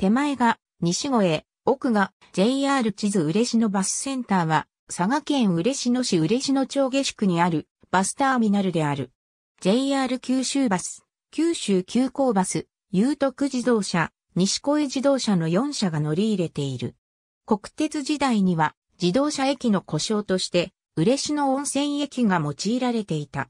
手前が西越、奥が JR 地図嬉野バスセンターは、佐賀県嬉野市嬉野町下宿にあるバスターミナルである。JR 九州バス、九州急行バス、有徳自動車、西越自動車の4社が乗り入れている。国鉄時代には自動車駅の故障として、嬉野温泉駅が用いられていた。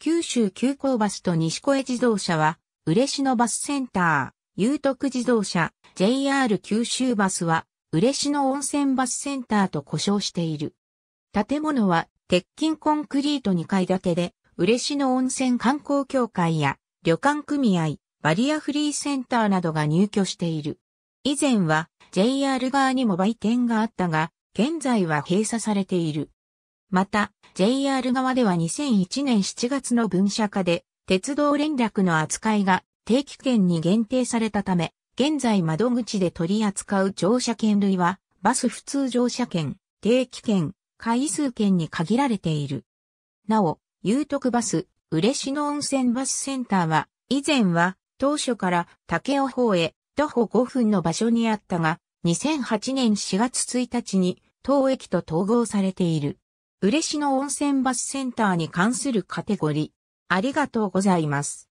九州急行バスと西越自動車は、嬉野バスセンター、有徳自動車、JR 九州バスは、嬉野温泉バスセンターと呼称している。建物は、鉄筋コンクリート2階建てで、嬉野温泉観光協会や、旅館組合、バリアフリーセンターなどが入居している。以前は JR 側にも売店があったが、現在は閉鎖されている。また、JR 側では2001年7月の分社化で、鉄道連絡の扱いが定期券に限定されたため、現在窓口で取り扱う乗車券類は、バス普通乗車券、定期券、回数券に限られている。なお、有徳バス、嬉野温泉バスセンターは、以前は、当初から竹尾方へ徒歩5分の場所にあったが、2008年4月1日に当駅と統合されている。嬉野温泉バスセンターに関するカテゴリー。ありがとうございます。